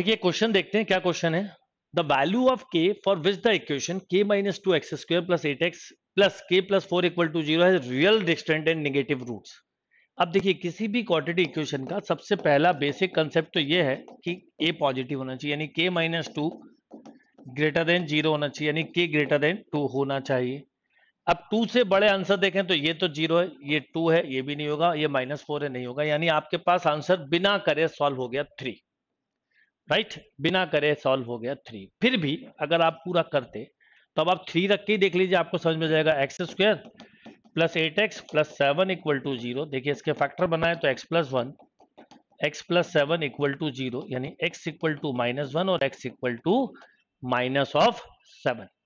देखिए क्वेश्चन देखते हैं क्या क्वेश्चन है the value of k for which the equation k minus two x square plus eight x plus k plus four equal to zero real distinct and negative roots अब देखिए किसी भी quadratic equation का सबसे पहला basic concept तो ये है कि ए पॉजिटिव होना चाहिए यानी k minus two greater than zero होना चाहिए यानी के ग्रेटर देन टू होना चाहिए अब टू से बड़े आंसर देखें तो ये तो जीरो है ये टू है ये भी नहीं होगा ये माइनस फोर है नहीं होगा यानी आपके पास आंसर बिना करे सॉल्व हो गया थ्री राइट बिना करे सॉल्व हो गया थ्री फिर भी अगर आप पूरा करते तो अब आप थ्री रख के ही देख लीजिए आपको समझ में जाएगा x square plus eight x plus seven equal to zero देखिए इसके फैक्टर बनाए तो x plus one x plus seven equal to zero यानी x equal to minus one और x equal to minus of seven